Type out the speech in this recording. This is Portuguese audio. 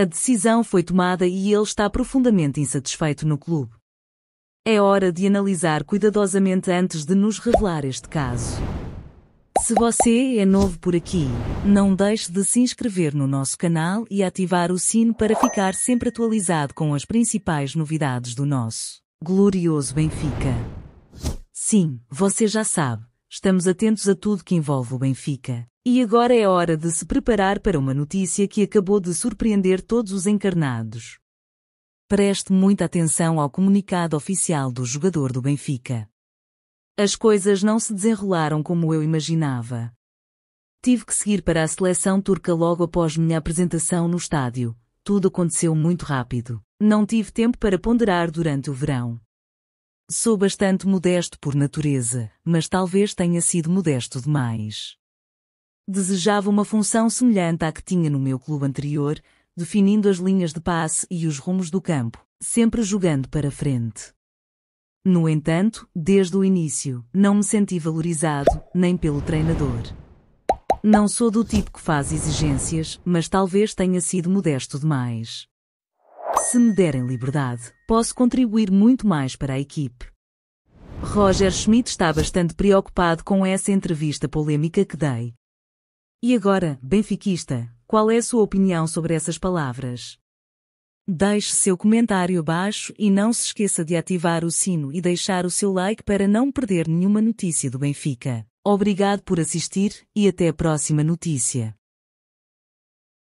A decisão foi tomada e ele está profundamente insatisfeito no clube. É hora de analisar cuidadosamente antes de nos revelar este caso. Se você é novo por aqui, não deixe de se inscrever no nosso canal e ativar o sino para ficar sempre atualizado com as principais novidades do nosso glorioso Benfica. Sim, você já sabe, estamos atentos a tudo que envolve o Benfica. E agora é hora de se preparar para uma notícia que acabou de surpreender todos os encarnados. Preste muita atenção ao comunicado oficial do jogador do Benfica. As coisas não se desenrolaram como eu imaginava. Tive que seguir para a seleção turca logo após minha apresentação no estádio. Tudo aconteceu muito rápido. Não tive tempo para ponderar durante o verão. Sou bastante modesto por natureza, mas talvez tenha sido modesto demais. Desejava uma função semelhante à que tinha no meu clube anterior, definindo as linhas de passe e os rumos do campo, sempre jogando para frente. No entanto, desde o início, não me senti valorizado, nem pelo treinador. Não sou do tipo que faz exigências, mas talvez tenha sido modesto demais. Se me derem liberdade, posso contribuir muito mais para a equipe. Roger Schmidt está bastante preocupado com essa entrevista polêmica que dei, e agora, benfiquista, qual é a sua opinião sobre essas palavras? Deixe seu comentário abaixo e não se esqueça de ativar o sino e deixar o seu like para não perder nenhuma notícia do Benfica. Obrigado por assistir e até a próxima notícia.